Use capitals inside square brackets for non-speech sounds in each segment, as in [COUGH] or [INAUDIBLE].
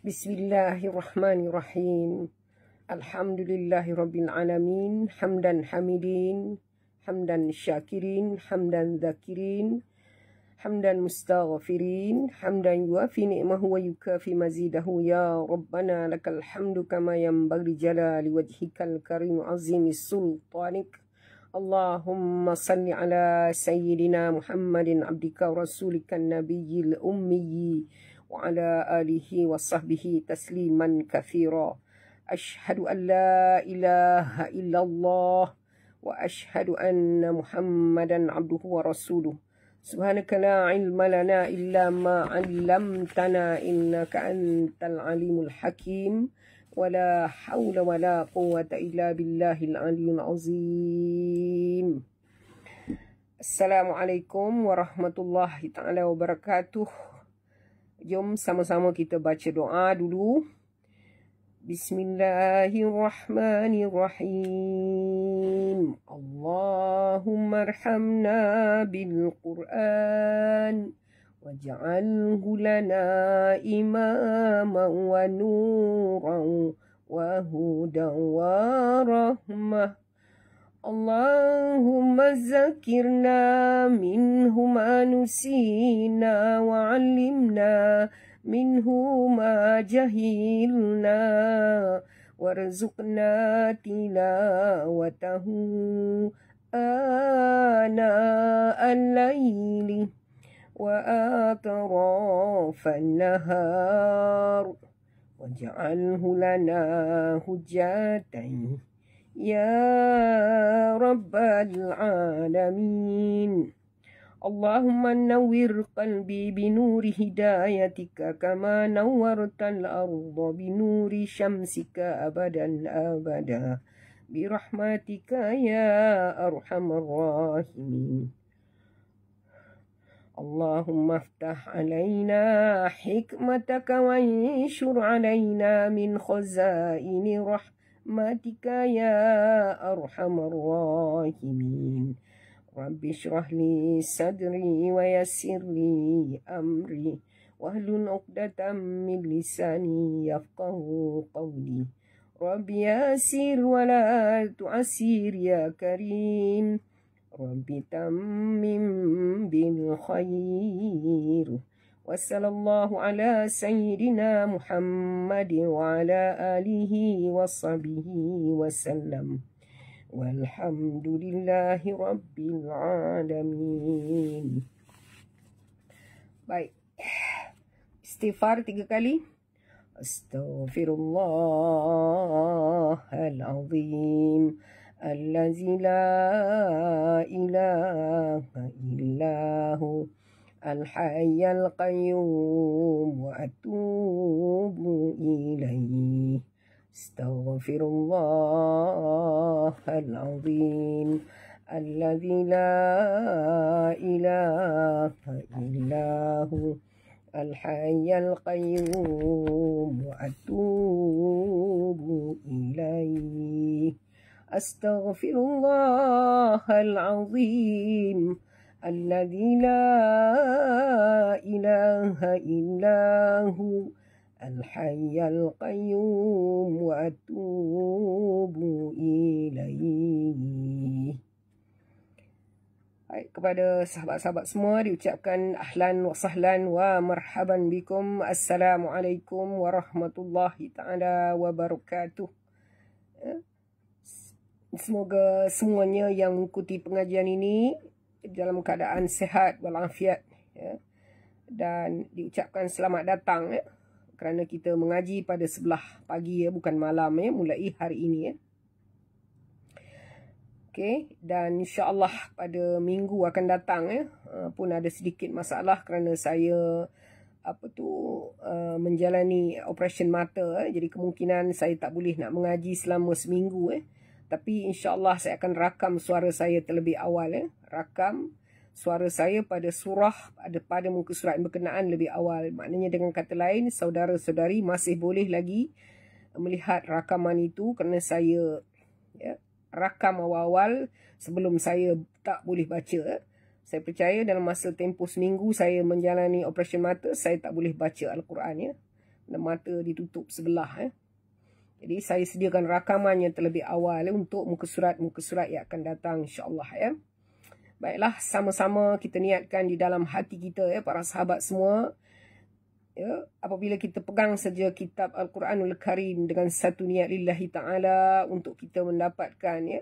بسم الله الرحمن الرحيم الحمد لله رب العالمين حمدا حمدين حمدا شاكرين حمدا ذاكرين حمدا مستغفرين حمدا يوافي نعمه ويكافي مزيده يا ربنا لك الحمد كما ينبغي لجلال وجهك الكريم عظيم سلطانك اللهم صل على سيدنا محمد عبدك ورسولك النبي الأمي وعلى آله وصحبه تسليما كثيرا أشهد أن لا إله إلا الله وأشهد أن محمدا عبده ورسوله سبحانك لا علم لنا إلا ما علمتنا إنك أنت العليم الحكيم ولا حول ولا قوة إلا بالله العلي العظيم السلام عليكم ورحمة الله تعالى وبركاته Jom sama-sama kita baca doa dulu. Bismillahirrahmanirrahim. Allahumma arhamna bil-Quran. واجعله لنا إماما ونورا wa rahmah. اللهم ذكرنا منه ما نسينا وعلمنا منه ما جهلنا وارزقنا تلاوته آناء الليل وأطراف النهار واجعله لنا هجتين يا رب العالمين اللهم نور قلبي بنور هدايتك كما نورت الأرض بنور شمسك أبدا أبدا برحمتك يا أرحم الراحمين اللهم افتح علينا حكمتك وانشر علينا من خزائن رحمتك برحمتك يا أرحم الراحمين رب اشرح لي صدري ويسر لي أمري واهل عقدة من لساني يفقه قولي رب يسر ولا تعسير يا كريم رب تمم بالخير وصلى الله على سيدنا محمد وعلى آله وصحبه وسلم والحمد لله رب العالمين باي استغفار tiga kali استغفر الله العظيم الذي لا اله الا هو الحي القيوم وأتوب إليه استغفر الله العظيم الذي لا إله إلا هو الحي القيوم وأتوب إليه أستغفر الله العظيم الذي لا إله إلا هو الحي القيوم وأتوب إليه Hai, kepada sahabat-sahabat semua diucapkan ahlan wa sahlan wa marhaban bikum. Assalamualaikum warahmatullahi taala wa wabarakatuh. Ya. Semoga semuanya yang mengikuti pengajian ini dalam keadaan sehat walafiat ya dan diucapkan selamat datang ya kerana kita mengaji pada sebelah pagi ya bukan malam ya mulai hari ini ya Okay, dan insya Allah pada minggu akan datang ya ha, pun ada sedikit masalah kerana saya apa tu uh, menjalani operation mata ya. jadi kemungkinan saya tak boleh nak mengaji selama seminggu eh ya. Tapi insyaAllah saya akan rakam suara saya terlebih awal. Eh. Rakam suara saya pada surah, pada, pada muka surat yang berkenaan lebih awal. Maknanya dengan kata lain, saudara-saudari masih boleh lagi melihat rakaman itu kerana saya ya, rakam awal-awal sebelum saya tak boleh baca. Eh. Saya percaya dalam masa tempoh seminggu saya menjalani operasi mata, saya tak boleh baca Al-Quran. Ya. Mata ditutup sebelah. Eh. Jadi saya sediakan rakaman yang terlebih awal untuk muka surat-muka surat yang akan datang insyaAllah ya. Baiklah, sama-sama kita niatkan di dalam hati kita ya para sahabat semua. Ya, apabila kita pegang saja kitab Al-Quranul Karim dengan satu niat lillahi ta'ala untuk kita mendapatkan ya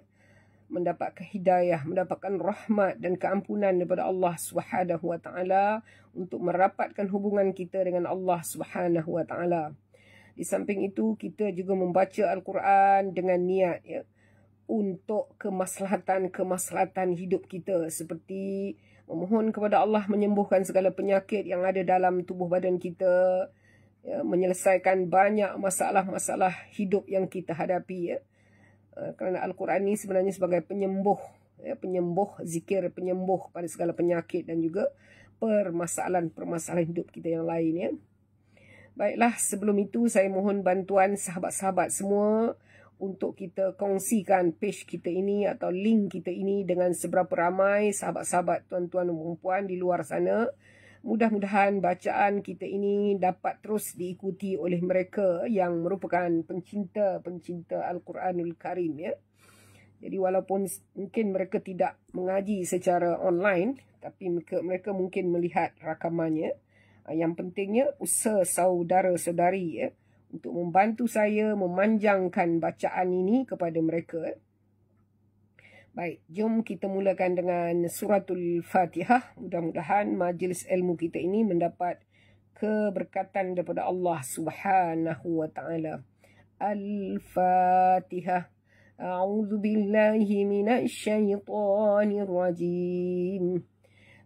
mendapatkan hidayah, mendapatkan rahmat dan keampunan daripada Allah Subhanahu wa taala untuk merapatkan hubungan kita dengan Allah Subhanahu wa taala. Di samping itu kita juga membaca Al-Quran dengan niat ya untuk kemaslahatan-kemaslahatan hidup kita seperti memohon kepada Allah menyembuhkan segala penyakit yang ada dalam tubuh badan kita ya menyelesaikan banyak masalah-masalah hidup yang kita hadapi ya. Eh, kerana Al-Quran ini sebenarnya sebagai penyembuh ya penyembuh zikir penyembuh pada segala penyakit dan juga permasalahan-permasalahan hidup kita yang lainnya. Baiklah, sebelum itu saya mohon bantuan sahabat-sahabat semua untuk kita kongsikan page kita ini atau link kita ini dengan seberapa ramai sahabat-sahabat tuan-tuan dan perempuan di luar sana. Mudah-mudahan bacaan kita ini dapat terus diikuti oleh mereka yang merupakan pencinta-pencinta Al-Quranul Karim. Ya. Jadi walaupun mungkin mereka tidak mengaji secara online, tapi mereka, mereka mungkin melihat rakamannya. Ah, yang pentingnya usaha saudara-saudari ya untuk membantu saya memanjangkan bacaan ini kepada mereka. Baik, jom kita mulakan dengan suratul Fatihah. Mudah-mudahan majlis ilmu kita ini mendapat keberkatan daripada Allah Subhanahu wa taala. Al-Fatihah. A'udzu billahi minasy syaithanir rajim.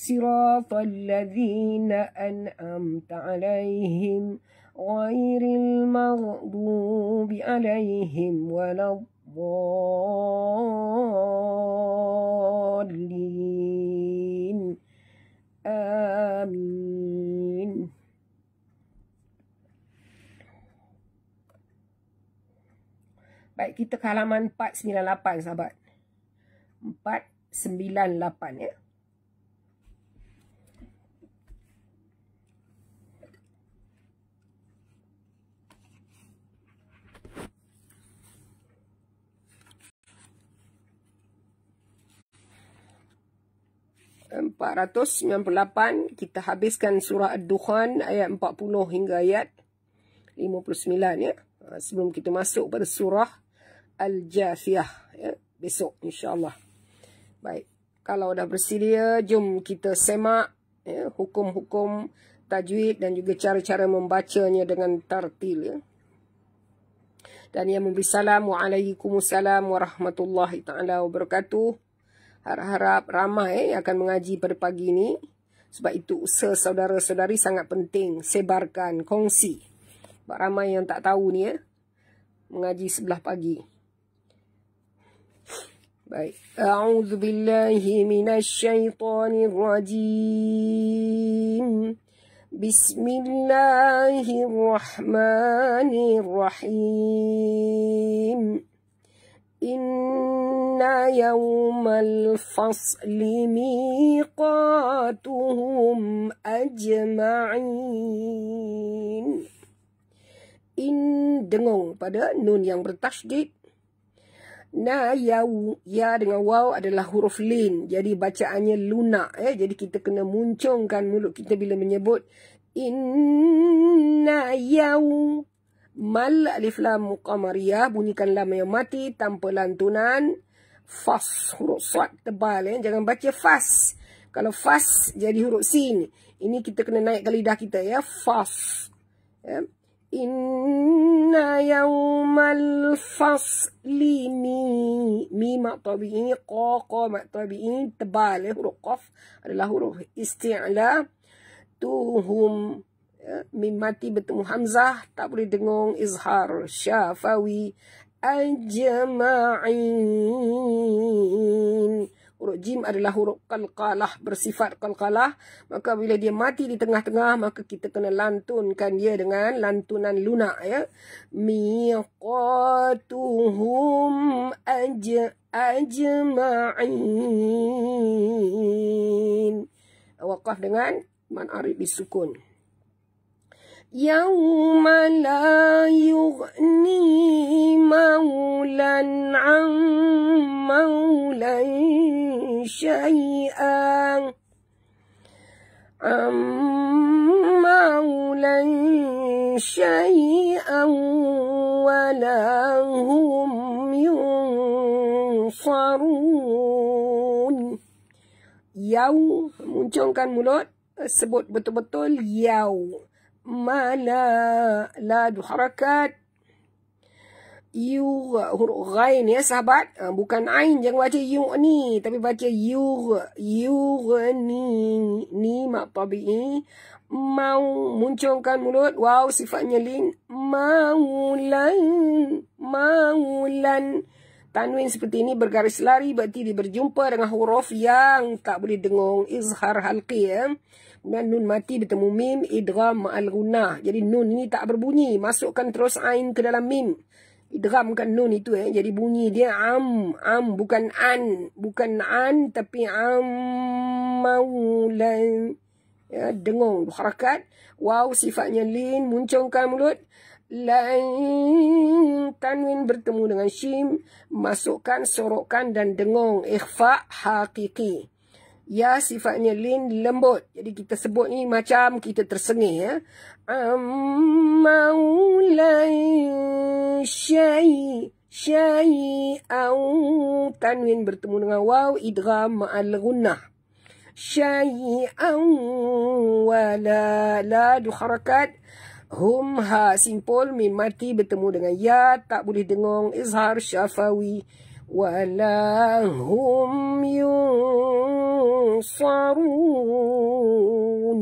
صراط الذين أنأمت عليهم غير المغضوب عليهم ولا الضالين آمين Baik, kita ke halaman 498 sahabat. 498 ya. 498 kita habiskan surah ad-dukhan ayat 40 hingga ayat 59 ya ha, sebelum kita masuk pada surah al Jasiyah ya besok insyaallah baik kalau dah bersedia jom kita semak ya hukum-hukum tajwid dan juga cara-cara membacanya dengan tartil ya dan ya memberi salam Warahmatullahi Ta'ala Wabarakatuh Harap-harap ramai eh, akan mengaji pada pagi ini. Sebab itu usaha saudara-saudari sangat penting. Sebarkan, kongsi. Sebab ramai yang tak tahu ni ya. Mengaji sebelah pagi. Baik. A'udhu billahi minasyaitanirrajim. Bismillahirrahmanirrahim. Bismillahirrahmanirrahim. Inna إن يوم الفصل ميقاتهم ajma'in. In dengung pada nun yang bertasjid Na yau ya dengan waw adalah huruf lin jadi bacaannya lunak eh jadi kita kena muncungkan mulut kita bila menyebut inna yau Mal alif lam muqamariyah. Bunyikan lam yang mati tanpa lantunan. Fas. Huruf suat tebal. Eh. Jangan baca fas. Kalau fas jadi huruf sin. Ini kita kena naikkan lidah kita ya. Fas. Ya. Inna yawmal fasli mi Mi maktabi'i Qaqa maktabi'i Tebal eh, huruf qaf adalah huruf isti'la Tuhum Ya, Mim mati bertemu Hamzah tak boleh dengung izhar syafawi ajma'in huruf jim adalah huruf qalqalah bersifat qalqalah maka bila dia mati di tengah-tengah maka kita kena lantunkan dia dengan lantunan lunak ya miqatuhum aj ajma'in waqaf dengan man arif bisukun يوم لا يغني مولا عن مولا شيئا عن مولا شيئا ولا هم ينصرون يوم منجونكان mulut sebut betul-betul yau ما لا لا دو حركات يوغ huruf غين يا sahabat ah, bukan عين jangan baca يو ni tapi baca يوغ يوغ ni ni mak tabii mau munculkan mulut wow sifatnya lin maulan maulan tanwin seperti ini bergaris lari berarti dia berjumpa dengan huruf yang tak boleh dengung izhar halqi ya eh? Dan nun mati ditemu mim idgham ma'al gunnah. Jadi nun ini tak berbunyi. Masukkan terus ain ke dalam mim. kan nun itu eh. Jadi bunyi dia am. Am bukan an. Bukan an tapi am maulan. Ya, dengung harakat. Wow sifatnya lin. Muncungkan mulut. Lain tanwin bertemu dengan shim. Masukkan, sorokan dan dengung. Ikhfa hakiki. Ya sifatnya lin lembut. Jadi kita sebut ni macam kita tersengih ya. Ammau syai syai au tanwin bertemu dengan waw idgham ma'al gunnah. Syai au wa la la du harakat hum ha simpul mim mati bertemu dengan ya tak boleh dengung izhar syafawi. ولا هم ينصرون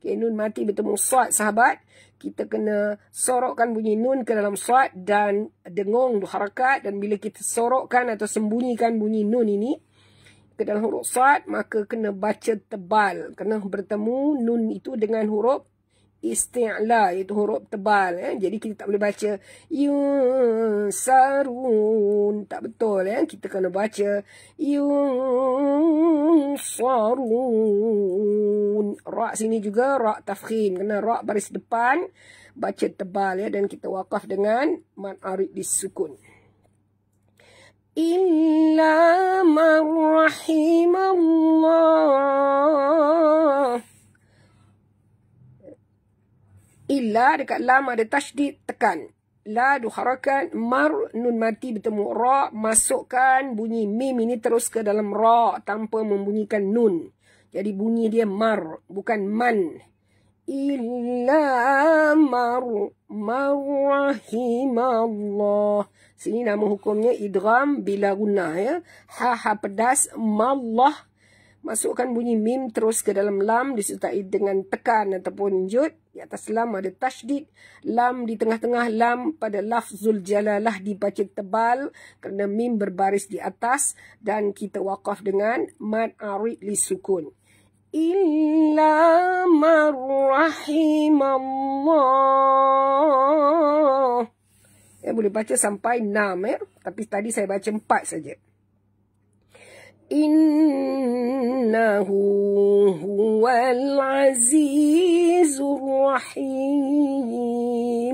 okay, Nun mati bertemu suat, sahabat kita kena sorokkan bunyi nun ke dalam suat dan dengung harakat. Dan bila kita sorokkan atau sembunyikan bunyi nun ini ke dalam huruf suat, maka kena baca tebal. Kena bertemu nun itu dengan huruf isti'la iaitu huruf tebal eh jadi kita tak boleh baca yusarun tak betul eh kita kena baca yusarun ra sini juga ra tafkhim kena ra baris depan baca tebal ya dan kita wakaf dengan mad arid disukun illa marhamallah illa dekat lam ada tashdid tekan. La duharakan mar nun mati bertemu ra masukkan bunyi mim ini terus ke dalam ra tanpa membunyikan nun. Jadi bunyi dia mar bukan man. Illa mar marahimallah. Sini nama hukumnya idgham bila guna ya. Ha ha pedas mallah. Masukkan bunyi mim terus ke dalam lam disertai dengan tekan ataupun jut di atas lam ada tajdid lam di tengah-tengah lam pada lafzul jalalah dibaca tebal kerana mim berbaris di atas dan kita wakaf dengan mad arid li sukun illa marrahimallah ya eh, boleh baca sampai 6 ya eh. tapi tadi saya baca 4 saja إنه هو العزيز الرحيم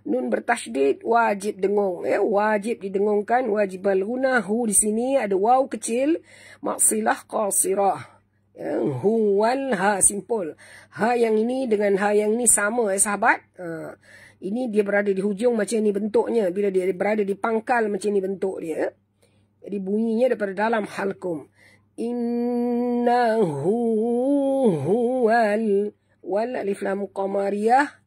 Nun bertashdid wajib dengung. Ya. Wajib didengungkan. Wajib balgunahu di sini ada waw kecil. Maksilah qasirah. Ya. Huwal ha simpul. Ha yang ini dengan ha yang ini sama eh sahabat. Ha. Ini dia berada di hujung macam ni bentuknya. Bila dia berada di pangkal macam ni bentuk dia. Ya. Jadi bunyinya daripada dalam halkum. Innahu huwal wal alif lam qamariyah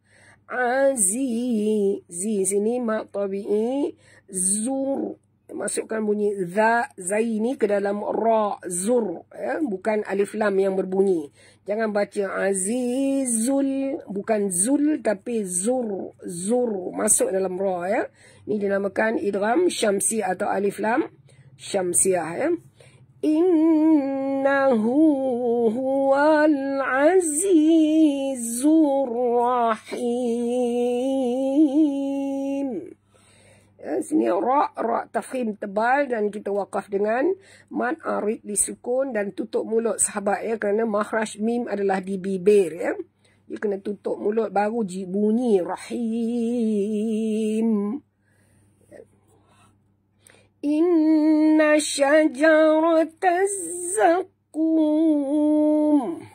azizi sini mak tabi'i zur masukkan bunyi za zaini ke dalam ra zur ya? bukan alif lam yang berbunyi jangan baca azizul bukan zul tapi zur zur masuk dalam ra ya ini dinamakan idgham syamsi atau alif lam syamsiah ya. Innahu huwal azizur rahim. Ya, sini ra, ra tafhim tebal dan kita wakaf dengan man arid disukun dan tutup mulut sahabat ya. Kerana makhraj mim adalah di bibir ya. You kena tutup mulut baru bunyi rahim. إن شجرة الزقوم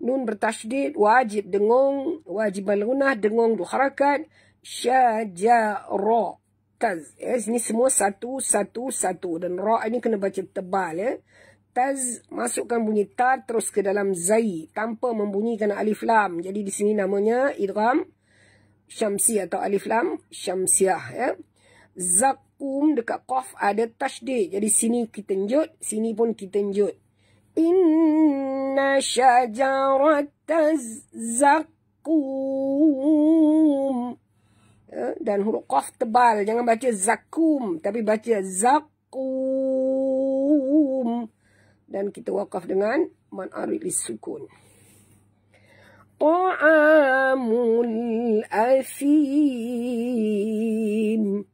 نون بالتشديد wajib دنون واجب الغنى دنون بحركة شجرة تز إيش semua satu satu satu dan راء ini kena baca tebal ya Taz masukkan bunyi tar terus ke dalam zai tanpa membunyikan alif lam. Jadi di sini namanya idram syamsi atau alif lam syamsiah. Ya. Zak Um dekat Qaf ada tajdid. Jadi sini kita njut, sini pun kita njut. Inna syajarat zakum ya, Dan huruf Qaf tebal. Jangan baca zakum. Tapi baca zakum. Dan kita wakaf dengan man'arili sukun. Ta'amul afim. Ta'amul afim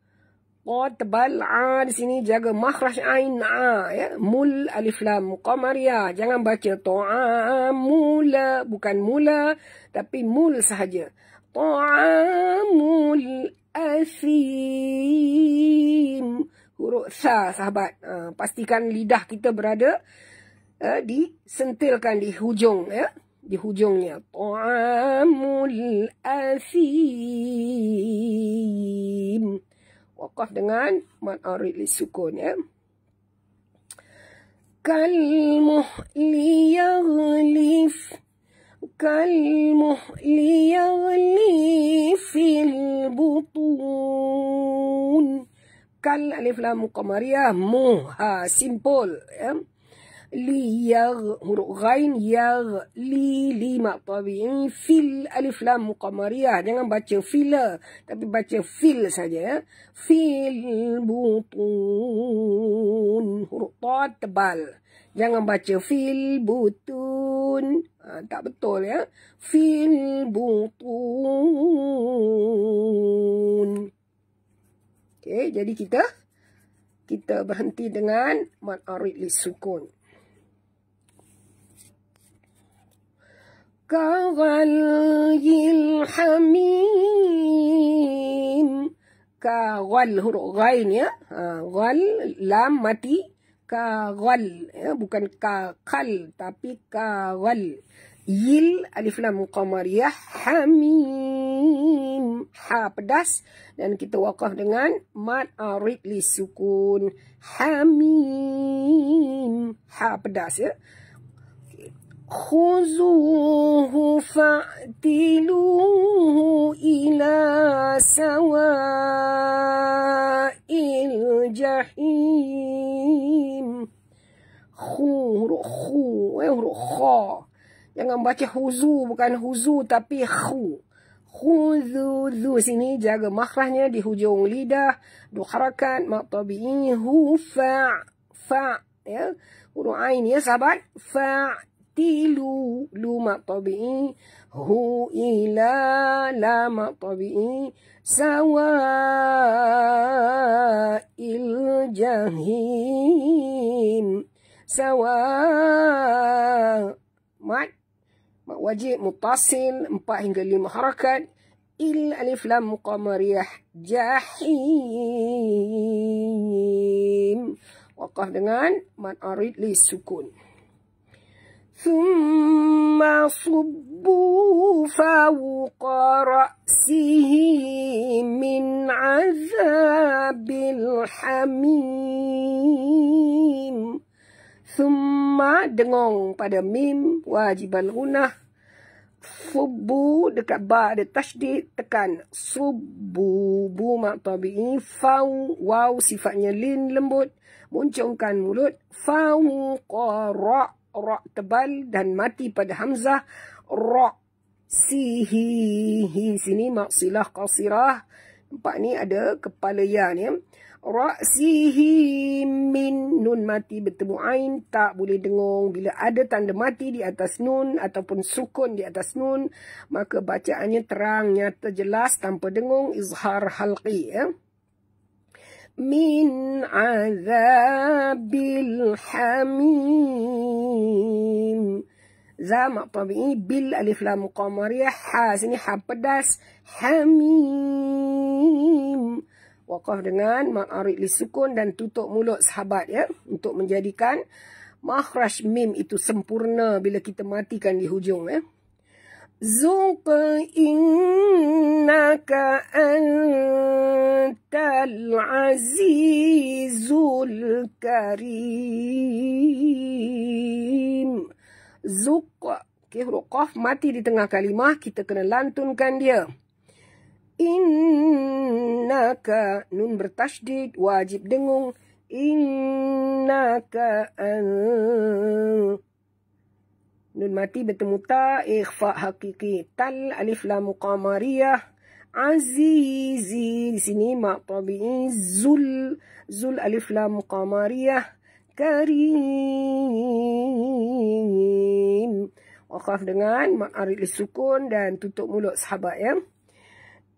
qad bal'a di sini jaga makhraj ain a ya mul alif lam qamariyah jangan baca ta'a mula bukan mula tapi mul sahaja ta'a mul asim huruf sa sahabat ha, pastikan lidah kita berada uh, disentilkan di hujung ya di hujungnya ta'a mul asim wakaf dengan mat arid li sukun ya. Kalmuh li yaglif Kalmuh li yaglifil butun Kal alif lam qamariyah muha simple ya. لي يغ غين يغ لي لي ما طبيعي فيل ألف لام مقمرية jangan baca fil tapi baca fil saja eh? fil butun huruf ta tebal jangan baca fil butun ha, tak betul ya fil butun okay jadi kita kita berhenti dengan mat arid li sukun. كغلي الحميم kawal huruf غين ya غل ha, لام mati كغل ya bukan كغل tapi kawal Yil alif lam muqamar ya hamim ha pedas dan kita wakaf dengan mat arid li sukun hamim ha pedas ya خذوه فاعتلوه إلى سواء الجحيم خور خو خور خا jangan baca huzu bukan huzu tapi khu khuzu zu sini jaga makhrajnya di hujung lidah du harakat ma tabi'i hu fa fa ya huruf ain ya sahabat fa tilu lu matabi'i hu ila la matabi'i sawa il jahim sawa mat mat wajib mutasil empat hingga lima harakat il alif lam muqamariyah jahim Wakaf dengan mat arid li sukun. ثم صبوا فوق رأسه من عذاب الحميم ثم دنغ pada ميم واجب الغنى Subbu dekat ba ada tasdid tekan subbu bu mak tabi ini fau wow sifatnya lin lembut muncungkan mulut fau Ra' tebal dan mati pada Hamzah. Ra' si hi hi sini maksilah qasirah. Empat ni ada kepala ya ni. Ra'sihi min nun mati bertemu ain tak boleh dengung bila ada tanda mati di atas nun ataupun sukun di atas nun maka bacaannya terang nyata jelas tanpa dengung izhar halqi ya. Eh? من عذاب الحميم زما طبيعي بالالف لام قمريه حازني حبدس حميم Wakaf dengan ma'arid lisukun dan tutup mulut sahabat ya. Untuk menjadikan mahraj mim itu sempurna bila kita matikan di hujung ya. ذق إنك أنت العزيز الكريم ذق okay, huruf qaf mati di tengah kalimah kita kena lantunkan dia innaka nun bertasydid wajib dengung innaka anta Nun mati bertemu ta ikhfa hakiki tal alif lam qamariyah azizi di sini mak tabi'i zul zul alif lam qamariyah karim wakaf dengan mak arid sukun dan tutup mulut sahabat ya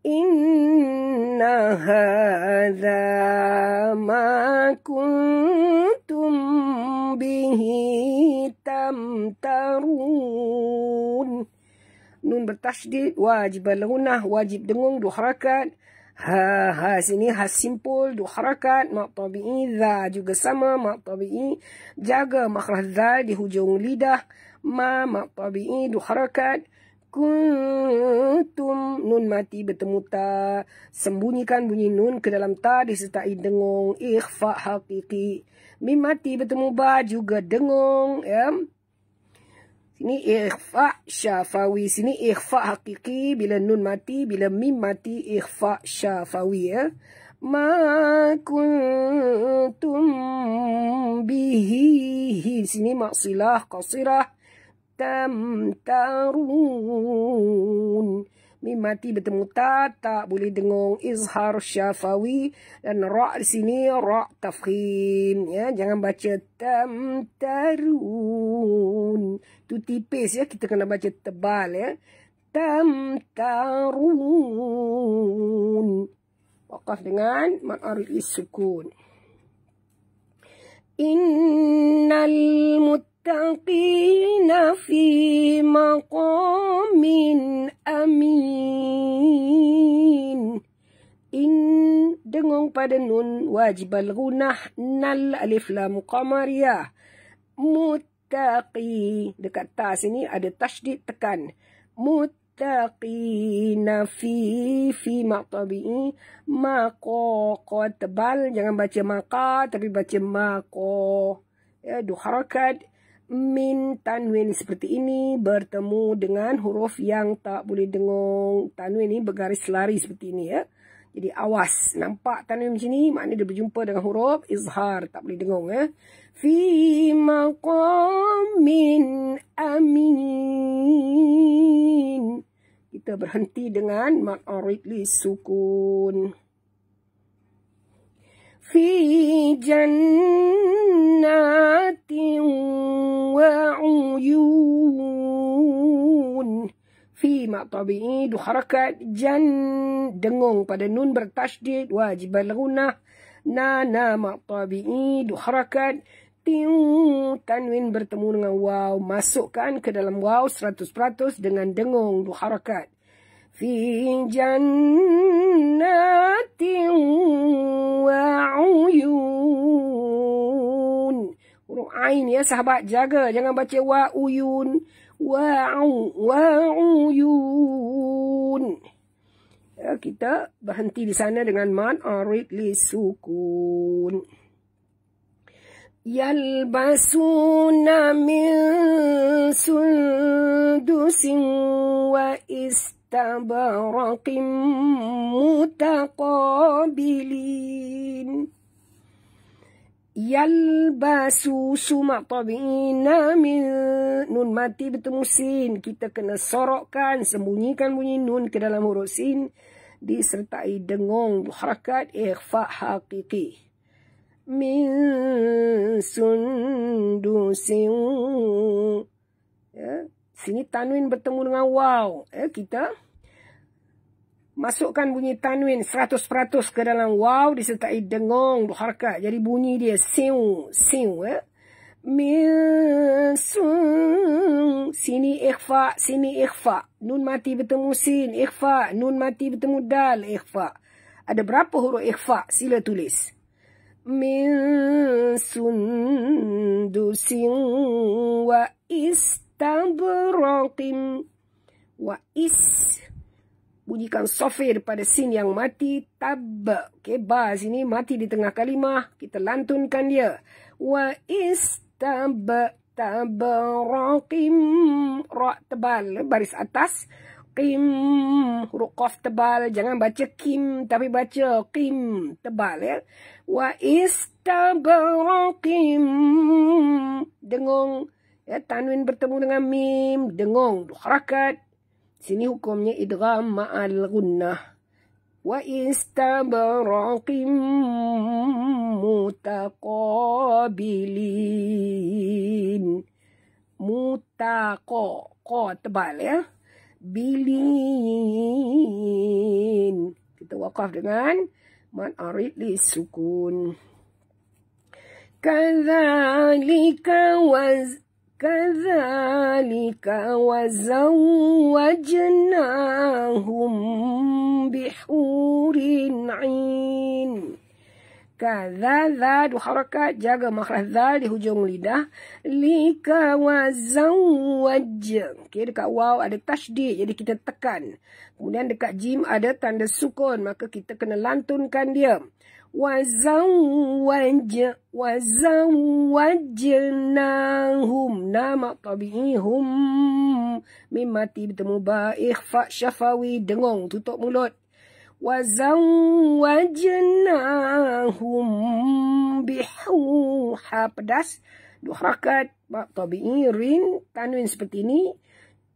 inna hadza ma kuntum bertasydid wajib lunah wajib dengung dua harakat ha ha sini ha simple dua harakat mak tabi'i za juga sama mak tabi'i jaga makhraj za di hujung lidah ma mak tabi'i dua harakat kuntum nun mati bertemu ta sembunyikan bunyi nun ke dalam ta disertai dengung ikhfa hakiki mim mati bertemu ba juga dengung ya ini ikhfa syafawi. Sini ikhfa hakiki bila nun mati, bila mim mati ikhfa syafawi ya. Ma kuntum bihi. Sini maksilah qasirah tamtarun. tarun. Mati bertemu tata boleh dengung izhar syafawi dan ra di sini ra tafkhim ya jangan baca tam tarun tu tipis ya kita kena baca tebal ya tam tarun waqaf dengan ma'ar isukun innal mut المتقين في مقام أمين إن dengung pada nun wajib al-gunah nal alif lam qamariyah muttaqi dekat ta sini ada tasydid tekan muttaqi nafi fi maqtabi maqo tebal jangan baca maqa tapi baca maqo ya du min tanwin seperti ini bertemu dengan huruf yang tak boleh dengung. Tanwin ini bergaris lari seperti ini ya. Jadi awas. Nampak tanwin macam ni maknanya dia berjumpa dengan huruf izhar. Tak boleh dengung ya. Fi maqam min amin. Kita berhenti dengan ma'aridli sukun. في جنات وعيون في ما طبيعي دو حركة جن دنون pada نون برتشديد واجب الغنى نانا ما طبيعي دو حركة tanwin bertemu dengan waw masukkan ke dalam waw 100% dengan dengung dua harakat في جنات وعيون huruf ain ya sahabat jaga jangan baca wa uyun wa wa uyun ya, kita berhenti di sana dengan man arid li min sundusin wa ist مستبرق متقابلين yalbasu sumak tabina min nun mati bertemu sin kita kena sorokkan sembunyikan bunyi nun ke dalam huruf sin disertai dengung harakat ikhfa hakiki min sundusin ya Sini Tanwin bertemu dengan Wow. Eh, kita masukkan bunyi Tanwin 100% ke dalam Wow disertai dengong, harkat. Jadi bunyi dia siu, siu. Eh. Min, sini ikhfa, sini ikhfa. Nun mati bertemu sin, ikhfa. Nun mati bertemu dal, ikhfa. Ada berapa huruf ikhfa? Sila tulis. Min sundusin wa istin tabrakim wa is bunyikan sofir pada sin yang mati tab okey ba sini mati di tengah kalimah kita lantunkan dia wa is tab tabrakim ra tebal baris atas kim huruf qaf tebal jangan baca kim tapi baca kim tebal ya wa is tabrakim dengung Ya, tanwin bertemu dengan mim, dengong, harakat. Sini hukumnya idgham ma'al gunnah. Wa istabraqim mutaqabilin. Mutaqo. Ko tebal ya. Bilin. Kita wakaf dengan ma'arid li sukun. Kazalika waz'a. كذلك وزوجناهم بحور عين Lika zal zad harakat jaga makhraj zal di hujung lidah. Li ka wa zawaj. Okey dekat waw ada tasydid jadi kita tekan. Kemudian dekat jim ada tanda sukun maka kita kena lantunkan dia. Wa zawaj wa zawajnahum nama hum. mimati bertemu ba ikhfa syafawi dengung tutup mulut. وزوجناهم بحوحة pedas dua harakat tabiirin tanwin seperti ini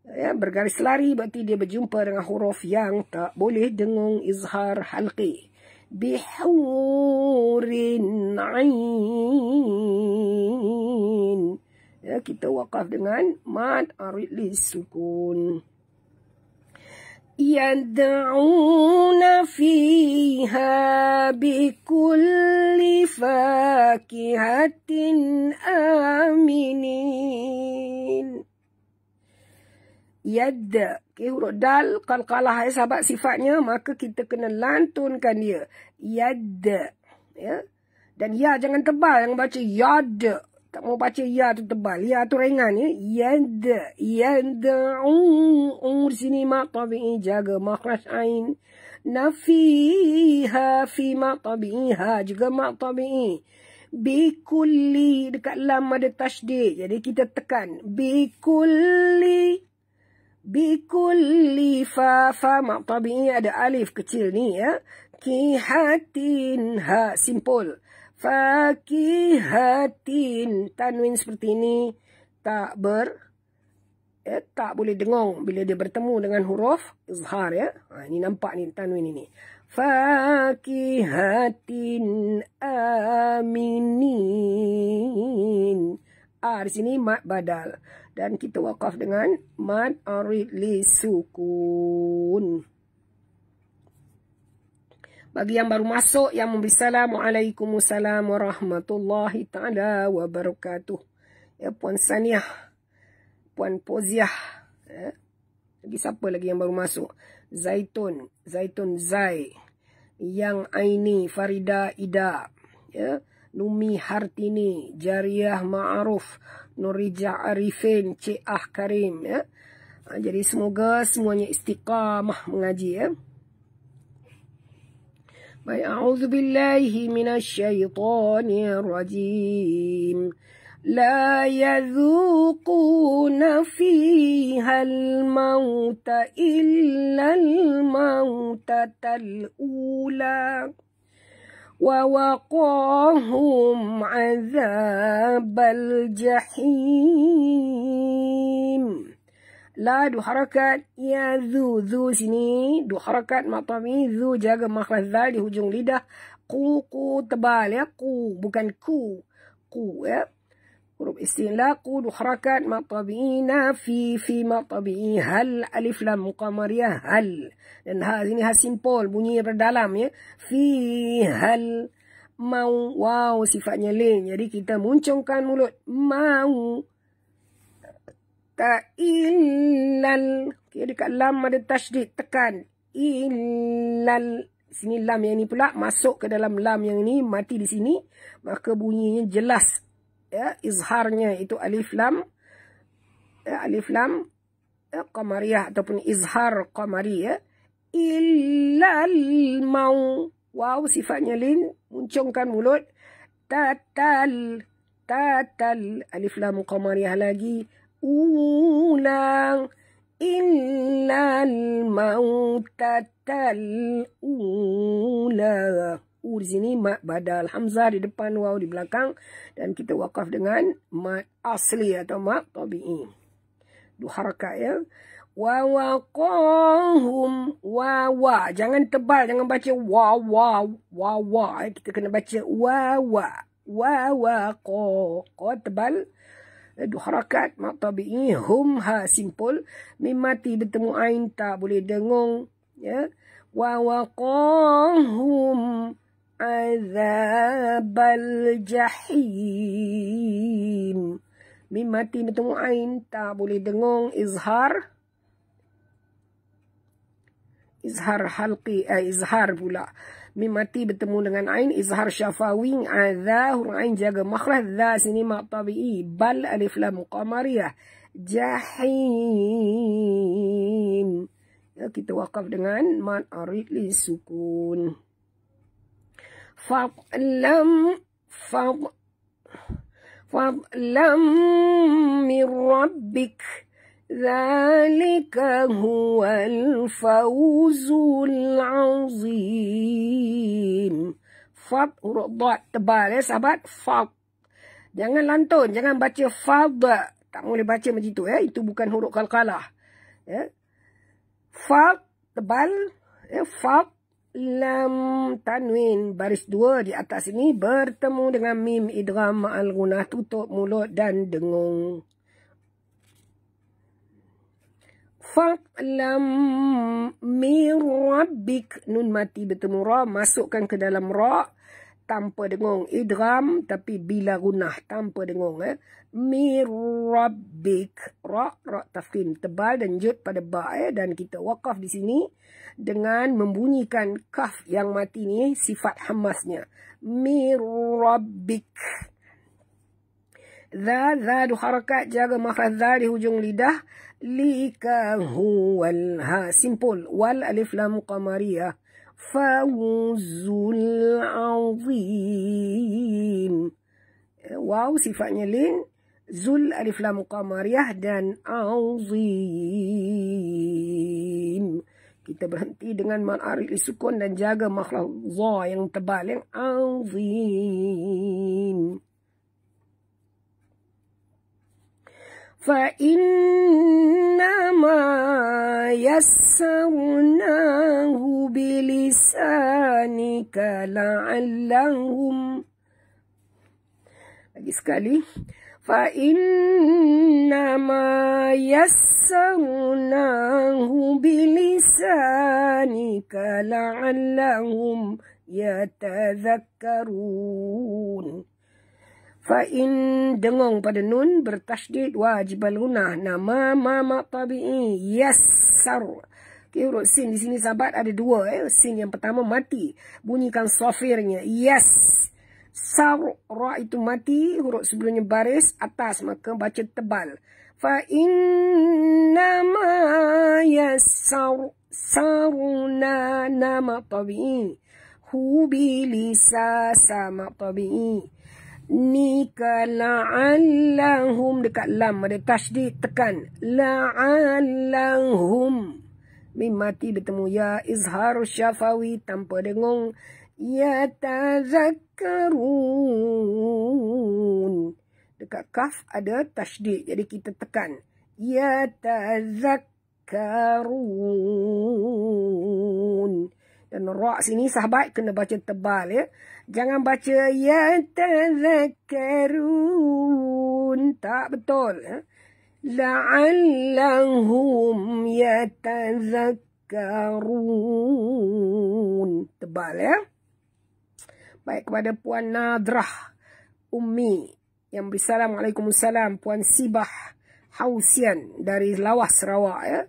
ya, bergaris lari berarti dia berjumpa dengan huruf yang tak boleh dengung izhar halqi bihurin ain ya, kita wakaf dengan mad aridli sukun يدعون فيها بكل فاكهة آمنين يد huruf dal kalah, ya sahabat sifatnya maka kita kena lantunkan dia yad ya dan ya jangan tebal jangan baca yad tak mau baca ya tu tebal. Ya tu ringan ya. ya Yada. Umur sini maktabi'i jaga makhraj a'in. Nafiha fi maktabi'iha juga maktabi'i. Bikulli. Dekat lam ada tajdik. Jadi kita tekan. Bikulli. Bikulli fa fa maktabi'i. Ada alif kecil ni ya. Kihatin ha. Simple. Fakihatin tanwin seperti ini tak ber eh, tak boleh dengong bila dia bertemu dengan huruf izhar ya. Ha, ini nampak ni tanwin ini. Fakihatin aminin. Ah di sini mat badal dan kita wakaf dengan mat arid li sukun. Bagi yang baru masuk, yang memberi salam. Waalaikumsalam warahmatullahi ta'ala wabarakatuh. Ya, Puan Saniah. Puan Poziah. Ya. Lagi siapa lagi yang baru masuk? Zaitun. Zaitun Zai. Yang Aini. Farida Ida. Ya. Numi Hartini. Jariah Ma'aruf, Nurija Arifin. Cik Ah Karim. Ya. Ha, jadi semoga semuanya istiqamah mengaji ya. ويعوذ بالله من الشيطان الرجيم لا يذوقون فيها الموت إلا الموتة الأولى ووقاهم عذاب الجحيم La du harakat ya zu zu sini du harakat matami zu jaga makhraj zal di hujung lidah ku ku tebal ya ku bukan ku ku ya huruf istinlaq ku du harakat matabina fi fi matabi hal alif lam muqamar ya hal dan ha ini ha simple bunyi berdalam ya fi hal mau wow sifatnya lain jadi kita muncungkan mulut mau kata innal okey dekat lam ada tasydid tekan innal sini lam yang ni pula masuk ke dalam lam yang ni mati di sini maka bunyinya jelas ya izharnya itu alif lam ya, alif lam ya, qamariyah ataupun izhar qamari ya illal mau wow sifatnya lin muncungkan mulut tatal tatal alif lam qamariyah lagi الأولى إلا الموتة الأولى U di sini mat badal Hamzah di depan waw di belakang. Dan kita wakaf dengan mat asli atau mat tabi'i. Dua harakat ya. wa wa. Jangan tebal. Jangan baca wa wa wa wa. Kita kena baca wa Wawakoh. Kau tebal. Wawakohum harakat mak tabi'i hum ha simpul mimati bertemu ain tak boleh dengung ya wa azab al jahim mimati bertemu ain tak boleh dengung izhar izhar halqi eh, izhar pula mimati bertemu dengan ain izhar syafawi azahur ain jaga makhraj za sini tabii bal alif lam qamariyah jahim ya, kita wakaf dengan man arid li sukun fa'lam fa'lam min Rabbik. ذلك هو الفوز العظيم Fad, huruf bot tebal ya sahabat. Jangan lantun. Jangan baca fad. Tak boleh baca macam itu ya. Itu bukan huruf kalkalah. Ya. Fad tebal. Ya. Fad. Lam tanwin. Baris dua di atas ini. Bertemu dengan mim idgham al-gunah. Tutup mulut dan dengung. Faklam mir rabbik. Nun mati bertemu ra. Masukkan ke dalam ra. Tanpa dengung. Idram. Tapi bila gunah. Tanpa dengung. Eh. Mir rabbik. Ra. Ra tafkim. Tebal dan jut pada ba. Eh. Dan kita wakaf di sini. Dengan membunyikan kaf yang mati ni. Sifat hamasnya. Mir rabbik. Zad, zad, harakat, jaga makhraz zad di hujung lidah lika huwal ha simple wal alif lam qamariyah fawzul azim waw sifatnya lin zul alif lam qamariyah dan azim kita berhenti dengan ma'ari sukun dan jaga makhluk za yang tebal yang azim فإنما يسرناه بلسانك لعلهم فإنما يسرناه بلسانك لعلهم يتذكرون Fa'in dengung pada nun bertasdid wajib lunah nama mama tabi'i yassar. Okay, huruf sin di sini sahabat ada dua. Eh. Sin yang pertama mati. Bunyikan sofirnya. Yes. Sar ra itu mati. Huruf sebelumnya baris atas. Maka baca tebal. Fa'in nama yassar. Saruna nama tabi'i. Hubilisa sama tabi'i. Nika la'allahum dekat lam ada tasdid tekan la'allahum mim mati bertemu ya izhar syafawi tanpa dengung ya tazakkarun dekat kaf ada tasdid jadi kita tekan ya tazakkarun dan ra sini sahabat kena baca tebal ya Jangan baca ya tazakkarun. Tak betul. Eh? La'allahum ya tazakkarun. Tebal ya. Baik kepada Puan Nadrah Ummi yang bersalam. Waalaikumsalam. Puan Sibah Hausian dari Lawas Sarawak ya.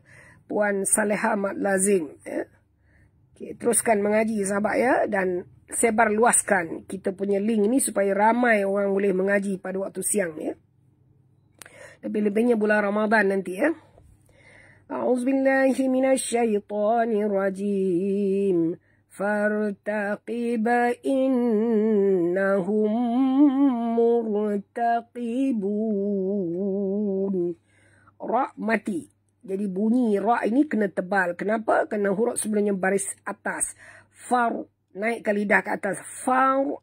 Puan Saleha Mat Lazim ya. Okay, teruskan mengaji sahabat ya dan sebar luaskan kita punya link ini supaya ramai orang boleh mengaji pada waktu siang ya. Lebih-lebihnya bulan Ramadan nanti ya. A'udzubillahi minasyaitonirrajim. Fartaqiba innahum murtaqibun. Ra' mati. Jadi bunyi ra' ini kena tebal. Kenapa? Kena huruf sebenarnya baris atas. Far naikkan lidah ke atas fau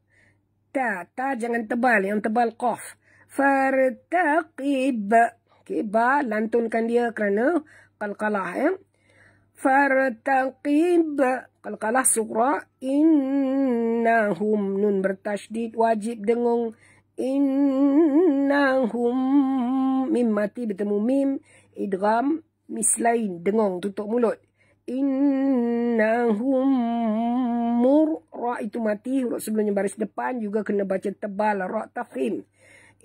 ta ta jangan tebal yang tebal qaf fartaqib kiba lantunkan dia kerana qalqalah ya fartaqib qalqalah sughra innahum nun bertasydid wajib dengung innahum mim mati bertemu mim idgham mislain dengung tutup mulut innahum mur ra itu mati huruf sebelumnya baris depan juga kena baca tebal ra tafkhim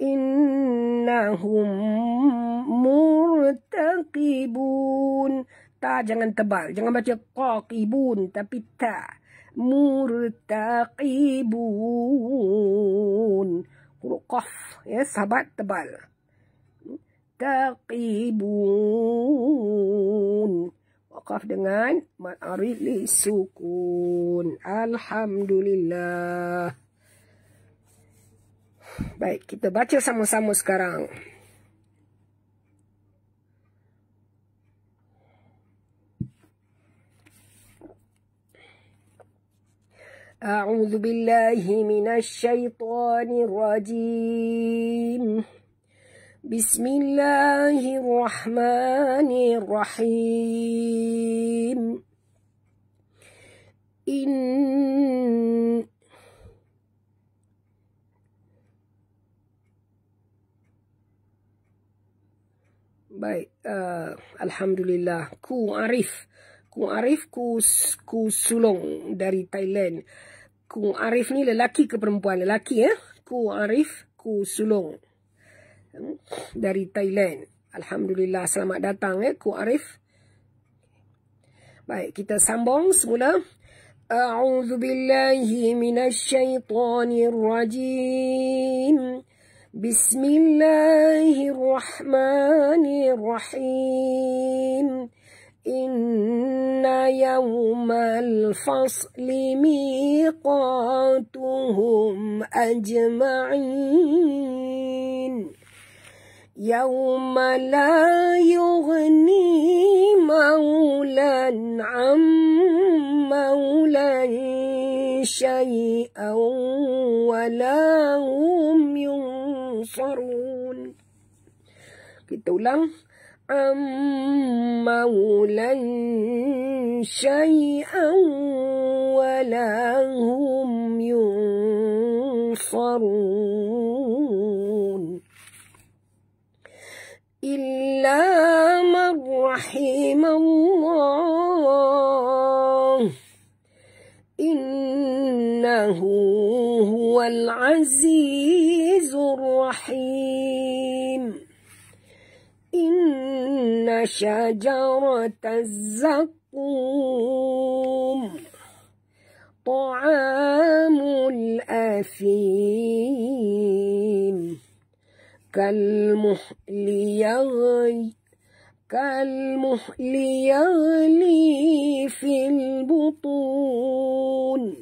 innahum taqibun. ta jangan tebal jangan baca qaqibun tapi ta taqibun. huruf qaf ya sahabat tebal taqibun wakaf dengan ma'arif li sukun. Alhamdulillah. Baik, kita baca sama-sama sekarang. A'udzu billahi minasy syaithanir rajim. بسم الله الرحمن الرحيم إن baik uh, alhamdulillah ku Arif ku Arif ku ku sulung dari Thailand ku Arif ni lelaki ke perempuan lelaki ya eh? ku Arif ku sulung dari Thailand. Alhamdulillah selamat datang eh Ku Arif. Baik, kita sambung semula. A'udzu billahi minasyaitonir rajim. Bismillahirrahmanirrahim. Inna yawmal fasli miqatuhum ajma'in. يوم لا يغني مولا عن مولا شيئا ولا هم ينصرون kita ulang عن مولا شيئا ولا هم ينصرون إلا من رحم الله إنه هو العزيز الرحيم إن شجرة الزقوم طعام الأثيم كالمهل يغلي كالمهل يغلي في البطون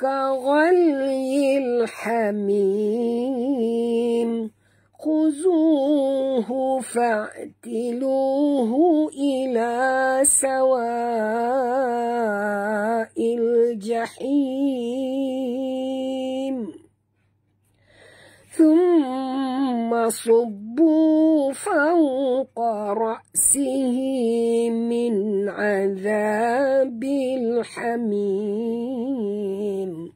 كغلي الحميم خذوه فاعتلوه إلى سواء الجحيم ثم فصبوا فوق رأسه من عذاب الحميم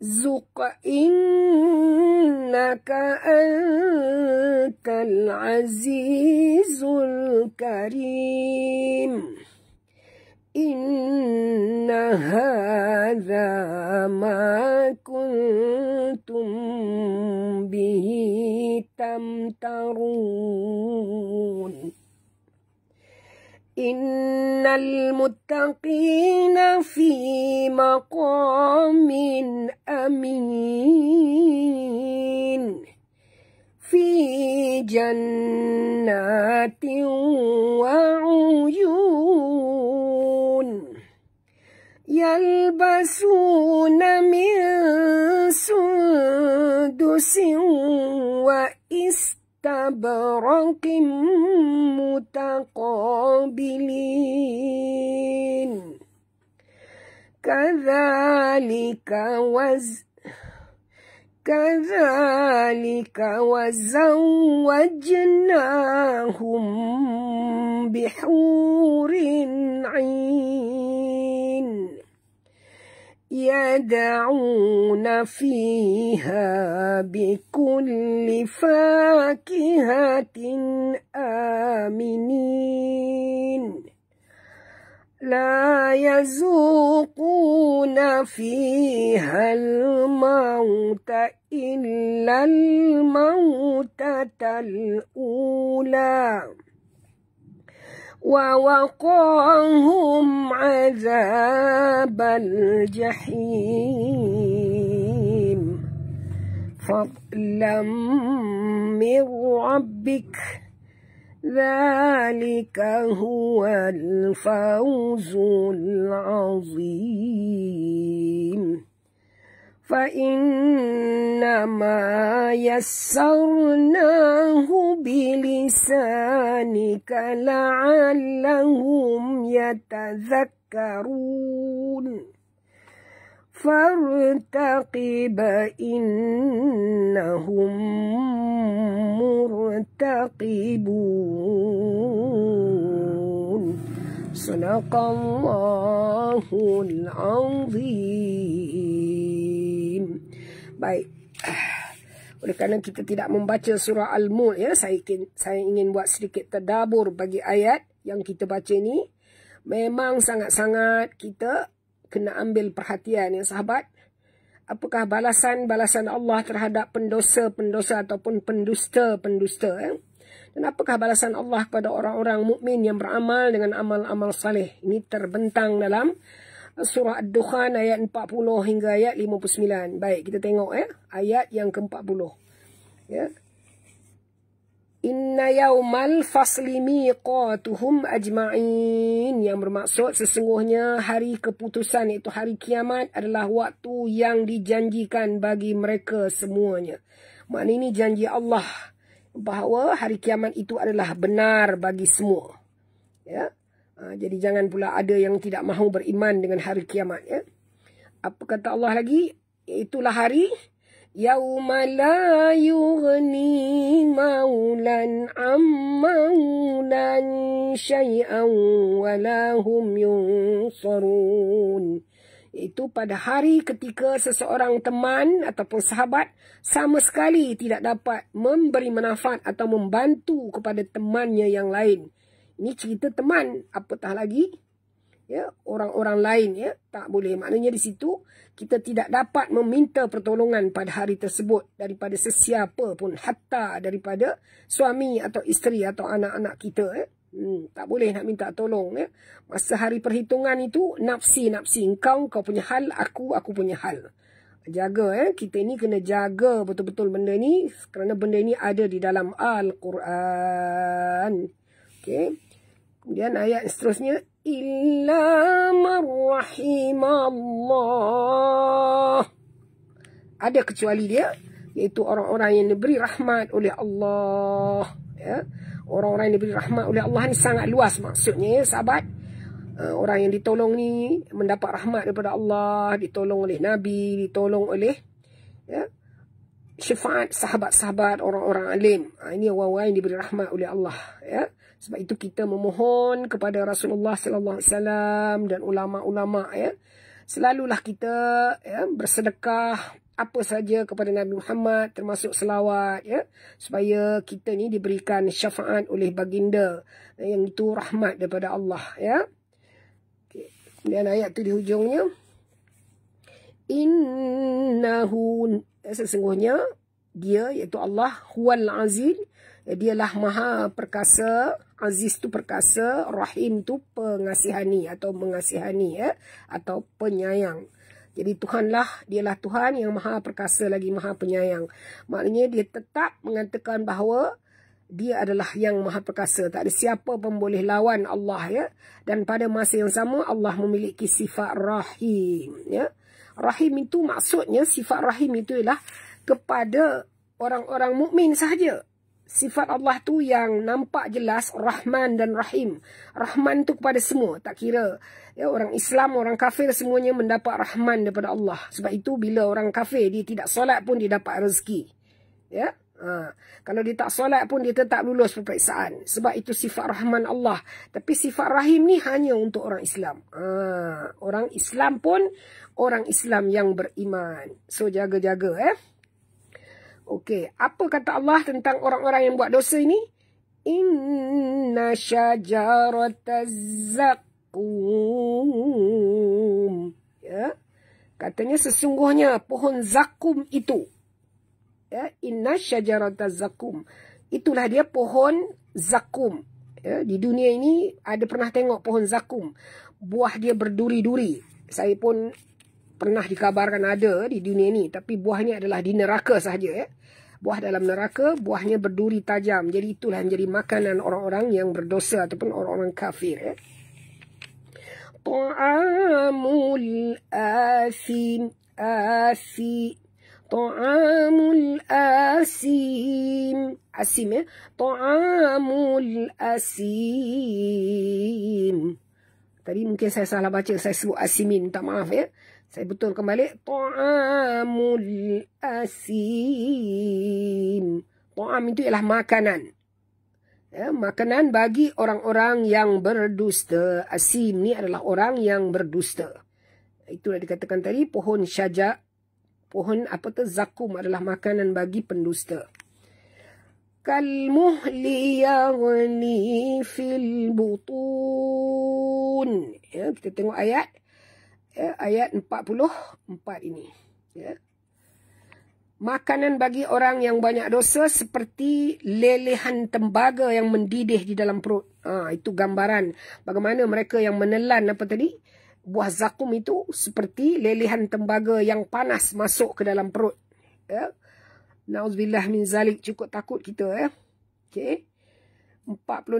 زق إنك أنت العزيز الكريم إن هذا ما كنتم به تمترون إن المتقين في مقام أمين في جنات وعيون يلبسون من سندس واستبرق متقابلين كذلك وز كذلك وزوجناهم بحور عين يدعون فيها بكل فاكهة آمنين لا يذوقون فيها الموت إلا الموتة الأولى ووقاهم عذاب الجحيم فضلا من ربك ذلك هو الفوز العظيم فإنما يسرناه بلسانك لعلهم يتذكرون فارتقب إنهم مرتقبون صدق الله العظيم Baik. [SIGHS] Oleh kerana kita tidak membaca surah al mul ya, saya ingin, saya ingin buat sedikit terdabur bagi ayat yang kita baca ini. Memang sangat-sangat kita kena ambil perhatian ya sahabat. Apakah balasan-balasan Allah terhadap pendosa-pendosa ataupun pendusta-pendusta ya? Dan apakah balasan Allah kepada orang-orang mukmin yang beramal dengan amal-amal saleh? Ini terbentang dalam uh, surah Ad-Dukhan ayat 40 hingga ayat 59. Baik, kita tengok ya. Ayat yang ke-40. Ya. Inna yaumal fasli miqatuhum ajma'in Yang bermaksud sesungguhnya hari keputusan itu hari kiamat adalah waktu yang dijanjikan bagi mereka semuanya Maknanya ini janji Allah bahawa hari kiamat itu adalah benar bagi semua. Ya. Ha, jadi jangan pula ada yang tidak mahu beriman dengan hari kiamat. Ya. Apa kata Allah lagi? Itulah hari Yauma la yughni maulan ammaulan syai'an walahum lahum yunsarun. Itu pada hari ketika seseorang teman ataupun sahabat sama sekali tidak dapat memberi manfaat atau membantu kepada temannya yang lain. Ini cerita teman, apatah lagi ya orang-orang lain ya tak boleh maknanya di situ kita tidak dapat meminta pertolongan pada hari tersebut daripada sesiapa pun hatta daripada suami atau isteri atau anak-anak kita ya. Hmm, tak boleh nak minta tolong. Ya? Masa hari perhitungan itu, nafsi-nafsi. Engkau, kau punya hal. Aku, aku punya hal. Jaga. Eh? Kita ni kena jaga betul-betul benda ni. Kerana benda ni ada di dalam Al-Quran. Okay. Kemudian ayat seterusnya. Illa marrahim Allah. Ada kecuali dia. Iaitu orang-orang yang diberi rahmat oleh Allah. Ya orang-orang yang diberi rahmat oleh Allah ni sangat luas maksudnya ya, sahabat. Eh, orang yang ditolong ni mendapat rahmat daripada Allah, ditolong oleh Nabi, ditolong oleh ya, syafaat sahabat-sahabat orang-orang alim. Ha, ini orang-orang yang diberi rahmat oleh Allah. Ya. Sebab itu kita memohon kepada Rasulullah Sallallahu Alaihi Wasallam dan ulama-ulama ya. Selalulah kita ya, bersedekah apa saja kepada Nabi Muhammad termasuk selawat ya supaya kita ni diberikan syafaat oleh baginda yang itu rahmat daripada Allah ya dan ayat tu di hujungnya innahu ya, sesungguhnya dia iaitu Allah huwal aziz dialah maha perkasa aziz tu perkasa rahim tu pengasihani atau mengasihani ya atau penyayang jadi Tuhanlah, dialah Tuhan yang maha perkasa lagi maha penyayang. Maknanya dia tetap mengatakan bahawa dia adalah yang maha perkasa. Tak ada siapa pun boleh lawan Allah ya. Dan pada masa yang sama Allah memiliki sifat rahim ya. Rahim itu maksudnya sifat rahim itu ialah kepada orang-orang mukmin sahaja. Sifat Allah tu yang nampak jelas Rahman dan Rahim. Rahman tu kepada semua, tak kira Ya, orang Islam, orang kafir semuanya mendapat rahman daripada Allah. Sebab itu bila orang kafir dia tidak solat pun dia dapat rezeki. Ya. Ha. Kalau dia tak solat pun dia tetap lulus peperiksaan. Sebab itu sifat rahman Allah. Tapi sifat rahim ni hanya untuk orang Islam. Ha. Orang Islam pun orang Islam yang beriman. So jaga-jaga eh. Okey, apa kata Allah tentang orang-orang yang buat dosa ini? Inna syajarataz zaq zakum. Ya. Katanya sesungguhnya pohon zakum itu. Ya, inna syajarata zakum. Itulah dia pohon zakum. Ya, di dunia ini ada pernah tengok pohon zakum. Buah dia berduri-duri. Saya pun pernah dikabarkan ada di dunia ini. Tapi buahnya adalah di neraka sahaja. Ya. Buah dalam neraka, buahnya berduri tajam. Jadi itulah menjadi makanan orang-orang yang berdosa ataupun orang-orang kafir. Ya. طعام الآسي آسي طعام الآسيم عسيمة طعام الآسيم tadi mungkin saya salah baca saya sebut asimin tak maaf ya saya betul kembali ta'amul asim ta'am itu ialah makanan Ya, makanan bagi orang-orang yang berdusta. Asim ni adalah orang yang berdusta. Itulah dikatakan tadi pohon syajak. Pohon apa tu zakum adalah makanan bagi pendusta. Kal muhli yagni fil butun. Ya, kita tengok ayat. Ya, ayat 44 ini. Ya makanan bagi orang yang banyak dosa seperti lelehan tembaga yang mendidih di dalam perut. Ha, itu gambaran bagaimana mereka yang menelan apa tadi? Buah zakum itu seperti lelehan tembaga yang panas masuk ke dalam perut. Ya. Nauzubillah min zalik cukup takut kita ya. Okey. 46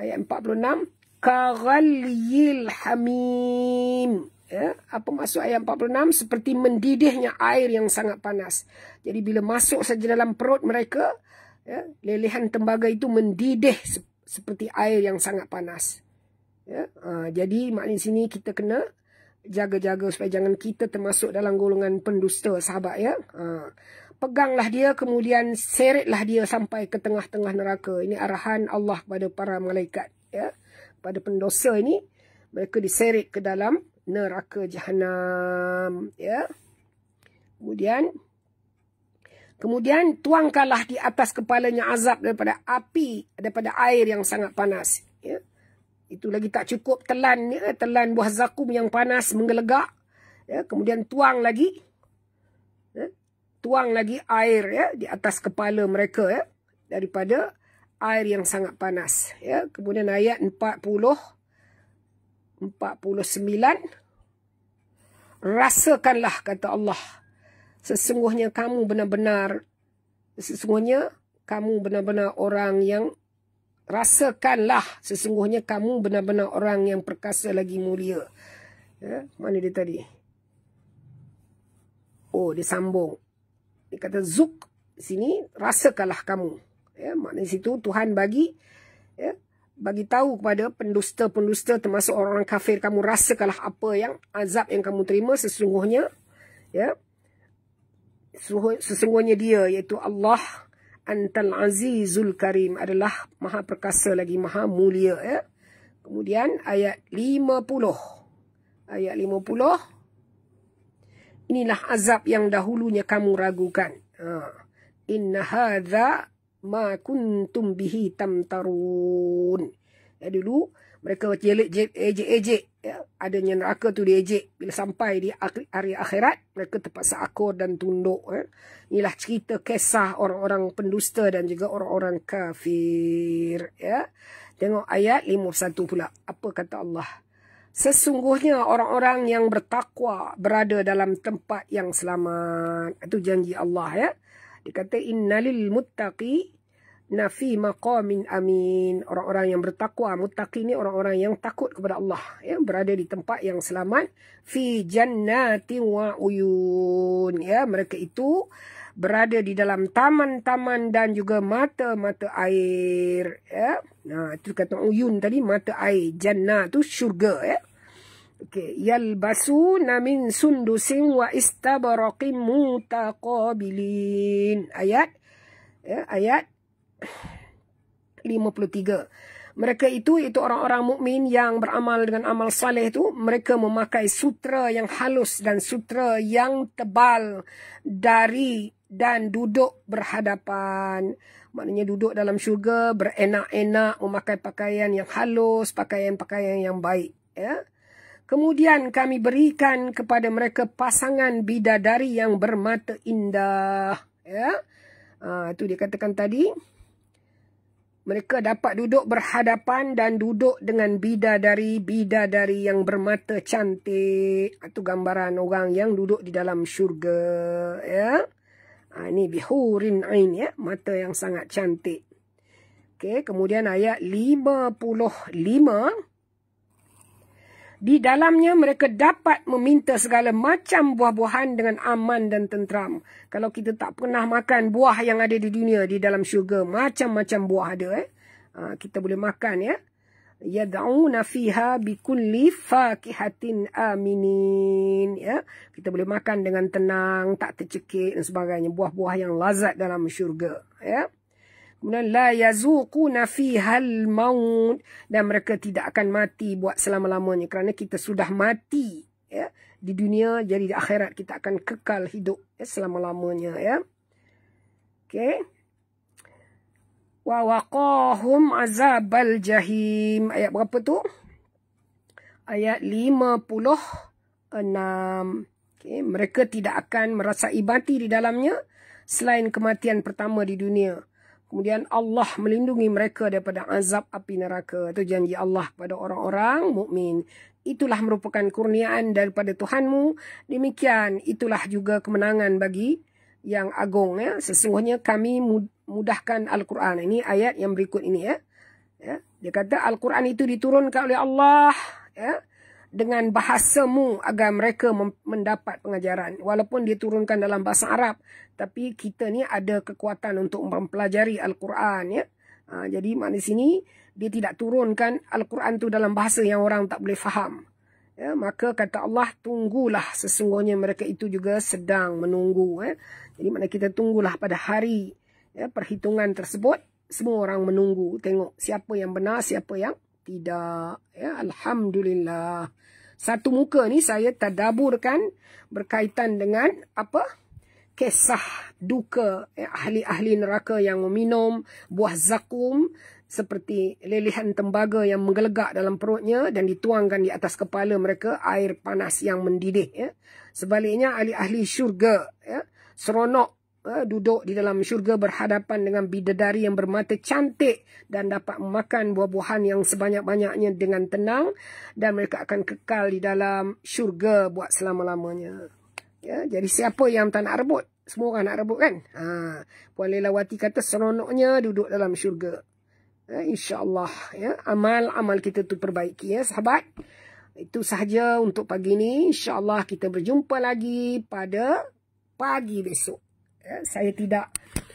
ayat 46 kagalil hamim Ya, apa maksud ayat 46? Seperti mendidihnya air yang sangat panas. Jadi bila masuk saja dalam perut mereka, ya, lelehan tembaga itu mendidih seperti air yang sangat panas. Ya, ha, jadi maknanya sini kita kena jaga-jaga supaya jangan kita termasuk dalam golongan pendusta sahabat. Ya. Ha, peganglah dia kemudian seretlah dia sampai ke tengah-tengah neraka. Ini arahan Allah kepada para malaikat. Ya. Pada pendosa ini mereka diseret ke dalam neraka jahanam ya kemudian kemudian tuangkanlah di atas kepalanya azab daripada api daripada air yang sangat panas ya itu lagi tak cukup telan ya telan buah zakum yang panas menggelegak ya kemudian tuang lagi ya tuang lagi air ya di atas kepala mereka ya daripada air yang sangat panas ya kemudian ayat 40 49 rasakanlah kata Allah sesungguhnya kamu benar-benar sesungguhnya kamu benar-benar orang yang rasakanlah sesungguhnya kamu benar-benar orang yang perkasa lagi mulia ya mana dia tadi oh dia sambung dia kata zuk sini rasakanlah kamu ya maknanya situ Tuhan bagi ya bagi tahu kepada pendusta-pendusta termasuk orang kafir kamu rasakanlah apa yang azab yang kamu terima sesungguhnya ya sesungguhnya dia iaitu Allah antal azizul karim adalah maha perkasa lagi maha mulia ya kemudian ayat 50 ayat 50 inilah azab yang dahulunya kamu ragukan ha. inna hadza ma kuntum bihi tamtarun. Ya, dulu mereka ejek-ejek ya, adanya neraka tu diejek bila sampai di hari akhirat mereka terpaksa akur dan tunduk ya. inilah cerita kisah orang-orang pendusta dan juga orang-orang kafir ya tengok ayat 51 pula apa kata Allah sesungguhnya orang-orang yang bertakwa berada dalam tempat yang selamat itu janji Allah ya dia kata innalil muttaqi na fi maqamin amin. Orang-orang yang bertakwa, muttaqi ni orang-orang yang takut kepada Allah, ya, berada di tempat yang selamat fi jannati wa uyun. Ya, mereka itu berada di dalam taman-taman dan juga mata-mata air, ya. Nah, itu kata uyun tadi mata air, jannah tu syurga, ya. Okay. Yalbasuna min sundusin wa istabarakim mutaqabilin. Ayat. Ya, ayat. 53. Mereka itu, itu orang-orang mukmin yang beramal dengan amal saleh itu. Mereka memakai sutra yang halus dan sutra yang tebal dari dan duduk berhadapan. Maknanya duduk dalam syurga, berenak-enak, memakai pakaian yang halus, pakaian-pakaian yang baik. Ya. Kemudian kami berikan kepada mereka pasangan bidadari yang bermata indah. Ya, ah, Itu dia katakan tadi. Mereka dapat duduk berhadapan dan duduk dengan bidadari-bidadari yang bermata cantik. Itu gambaran orang yang duduk di dalam syurga. Ya. Ha, ini bihurin ain ya. Mata yang sangat cantik. Okay, kemudian ayat 55. Di dalamnya mereka dapat meminta segala macam buah-buahan dengan aman dan tenteram. Kalau kita tak pernah makan buah yang ada di dunia di dalam syurga, macam-macam buah ada eh. Ha, kita boleh makan ya. Yad'una fiha bi kulli fakihatin aminin ya. Kita boleh makan dengan tenang, tak tercekik dan sebagainya, buah-buah yang lazat dalam syurga ya. Kemudian la yazuquna fihal maut dan mereka tidak akan mati buat selama-lamanya kerana kita sudah mati ya di dunia jadi di akhirat kita akan kekal hidup ya, selama-lamanya ya. Okey. Wa waqahum azabal jahim. Ayat berapa tu? Ayat 56. Okey, mereka tidak akan merasai mati di dalamnya selain kematian pertama di dunia. Kemudian Allah melindungi mereka daripada azab api neraka. Itu janji Allah pada orang-orang mukmin. Itulah merupakan kurniaan daripada Tuhanmu. Demikian itulah juga kemenangan bagi yang agung. Ya. Sesungguhnya kami mudahkan Al-Quran. Ini ayat yang berikut ini. Ya. ya. Dia kata Al-Quran itu diturunkan oleh Allah. Ya dengan bahasamu agar mereka mendapat pengajaran. Walaupun dia turunkan dalam bahasa Arab, tapi kita ni ada kekuatan untuk mempelajari Al-Quran ya. Ha, jadi mana sini dia tidak turunkan Al-Quran tu dalam bahasa yang orang tak boleh faham. Ya, maka kata Allah tunggulah sesungguhnya mereka itu juga sedang menunggu ya. Jadi mana kita tunggulah pada hari ya, perhitungan tersebut semua orang menunggu tengok siapa yang benar siapa yang tidak. Ya, Alhamdulillah. Satu muka ni saya tadaburkan berkaitan dengan apa? Kisah duka eh, ahli-ahli neraka yang meminum buah zakum seperti lelehan tembaga yang menggelegak dalam perutnya dan dituangkan di atas kepala mereka air panas yang mendidih. Ya. Sebaliknya ahli-ahli syurga ya, seronok uh, duduk di dalam syurga berhadapan dengan bidadari yang bermata cantik dan dapat makan buah-buahan yang sebanyak-banyaknya dengan tenang dan mereka akan kekal di dalam syurga buat selama-lamanya. Ya, jadi siapa yang tak nak rebut? Semua orang nak rebut kan? Ha, Puan Lela kata seronoknya duduk dalam syurga. Ya, InsyaAllah. Ya, Amal-amal kita tu perbaiki ya sahabat. Itu sahaja untuk pagi ini. InsyaAllah kita berjumpa lagi pada pagi besok. Ya, saya tidak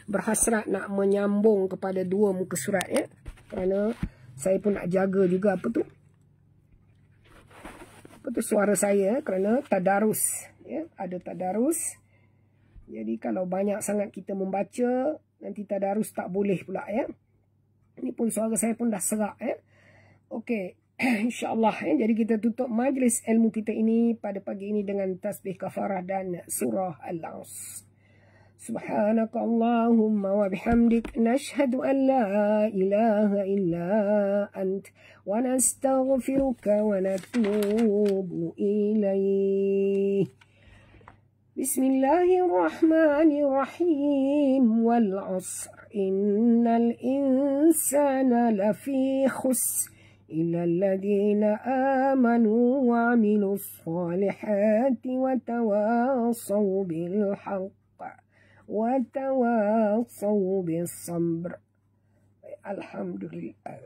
berhasrat nak menyambung kepada dua muka surat ya. Kerana saya pun nak jaga juga apa tu. Apa tu suara saya kerana tadarus. Ya. Ada tadarus. Jadi kalau banyak sangat kita membaca, nanti tadarus tak boleh pula ya. Ini pun suara saya pun dah serak ya. Okey. [CLEARS THROAT] InsyaAllah ya. Jadi kita tutup majlis ilmu kita ini pada pagi ini dengan tasbih kafarah dan surah Al-Ansar. سبحانك اللهم وبحمدك نشهد أن لا إله إلا أنت ونستغفرك ونتوب إليه بسم الله الرحمن الرحيم والعصر إن الإنسان لفي خسر إلا الذين آمنوا وعملوا الصالحات وتواصوا بالحق وتواصوا بالصبر الحمد لله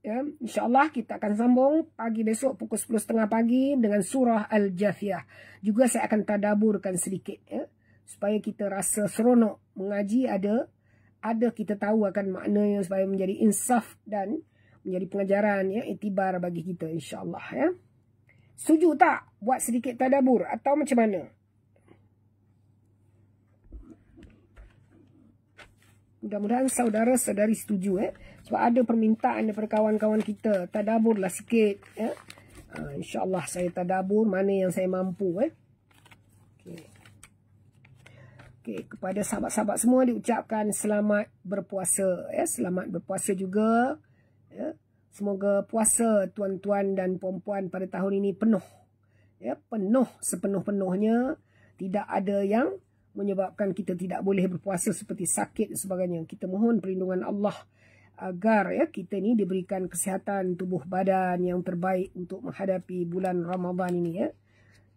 Ya, insyaallah kita akan sambung pagi besok pukul 10.30 pagi dengan surah al-jafiyah. Juga saya akan tadaburkan sedikit ya supaya kita rasa seronok mengaji ada ada kita tahu akan maknanya supaya menjadi insaf dan menjadi pengajaran ya itibar bagi kita insyaallah ya. suju tak buat sedikit tadabur atau macam mana? Mudah-mudahan saudara saudari setuju eh. Sebab ada permintaan daripada kawan-kawan kita. Tadaburlah sikit. Eh. Uh, InsyaAllah saya tadabur mana yang saya mampu eh. Okay. Okay. Kepada sahabat-sahabat semua diucapkan selamat berpuasa. Eh. Selamat berpuasa juga. Eh. Semoga puasa tuan-tuan dan puan-puan pada tahun ini penuh. Eh. Penuh sepenuh-penuhnya. Tidak ada yang menyebabkan kita tidak boleh berpuasa seperti sakit dan sebagainya. Kita mohon perlindungan Allah agar ya kita ni diberikan kesihatan tubuh badan yang terbaik untuk menghadapi bulan Ramadan ini ya.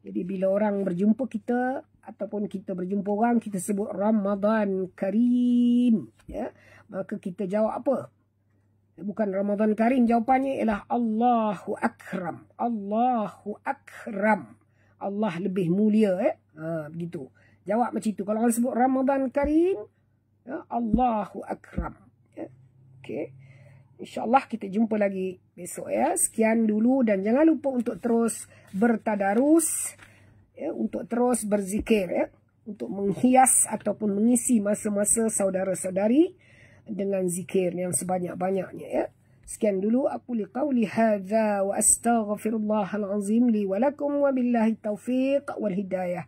Jadi bila orang berjumpa kita ataupun kita berjumpa orang kita sebut Ramadan Karim ya maka kita jawab apa? Bukan Ramadan Karim jawapannya ialah Allahu Akram. Allahu Akram. Allah lebih mulia eh. Ha begitu. Jawab macam itu. Kalau orang sebut Ramadan Karim, ya, Allahu Akram. Ya. Okay. InsyaAllah kita jumpa lagi besok ya. Sekian dulu dan jangan lupa untuk terus bertadarus. Ya, untuk terus berzikir ya. Untuk menghias ataupun mengisi masa-masa saudara-saudari dengan zikir yang sebanyak-banyaknya ya. Sekian dulu aku li qawli wa astaghfirullahal azim li wa lakum wa billahi taufiq wal hidayah.